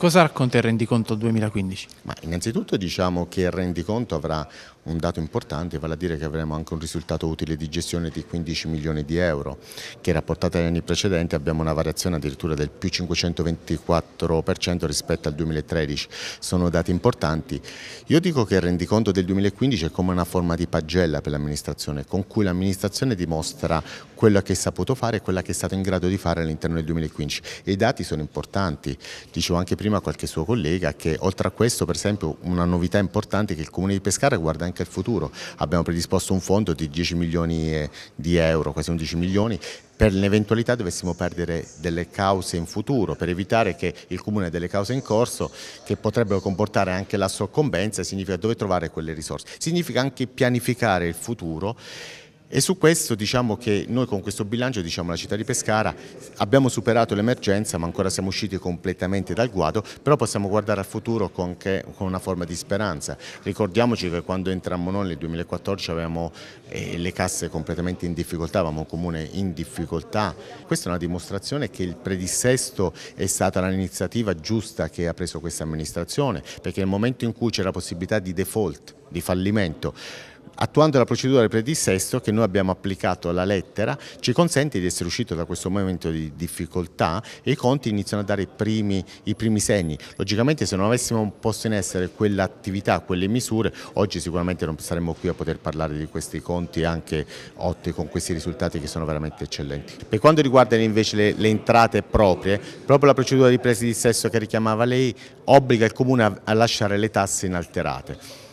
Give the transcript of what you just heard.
Cosa racconta il rendiconto 2015? Ma innanzitutto diciamo che il rendiconto avrà un dato importante, vale a dire che avremo anche un risultato utile di gestione di 15 milioni di euro, che rapportata agli anni precedenti abbiamo una variazione addirittura del più 524% rispetto al 2013, sono dati importanti. Io dico che il rendiconto del 2015 è come una forma di pagella per l'amministrazione, con cui l'amministrazione dimostra quello che è saputo fare e quello che è stato in grado di fare all'interno del 2015. i dati sono importanti, dicevo anche prima qualche suo collega che oltre a questo per esempio una novità importante è che il Comune di Pescara guarda anche anche al futuro. Abbiamo predisposto un fondo di 10 milioni eh, di euro, quasi 11 milioni, per l'eventualità dovessimo perdere delle cause in futuro, per evitare che il Comune delle cause in corso, che potrebbero comportare anche la soccombenza, significa dove trovare quelle risorse. Significa anche pianificare il futuro e su questo diciamo che noi con questo bilancio, diciamo la città di Pescara, abbiamo superato l'emergenza ma ancora siamo usciti completamente dal guado, però possiamo guardare al futuro con, che, con una forma di speranza. Ricordiamoci che quando entrammo noi nel 2014 avevamo eh, le casse completamente in difficoltà, avevamo un comune in difficoltà. Questa è una dimostrazione che il predissesto è stata l'iniziativa giusta che ha preso questa amministrazione, perché nel momento in cui c'era la possibilità di default, di fallimento, attuando la procedura per dissesto che noi abbiamo applicato alla lettera, ci consente di essere uscito da questo momento di difficoltà e i conti iniziano a dare i primi, i primi segni. Logicamente se non avessimo posto in essere quell'attività, quelle misure, oggi sicuramente non saremmo qui a poter parlare di questi conti anche otti con questi risultati che sono veramente eccellenti. Per quanto riguarda invece le, le entrate proprie, proprio la procedura di presa che richiamava lei obbliga il Comune a, a lasciare le tasse inalterate.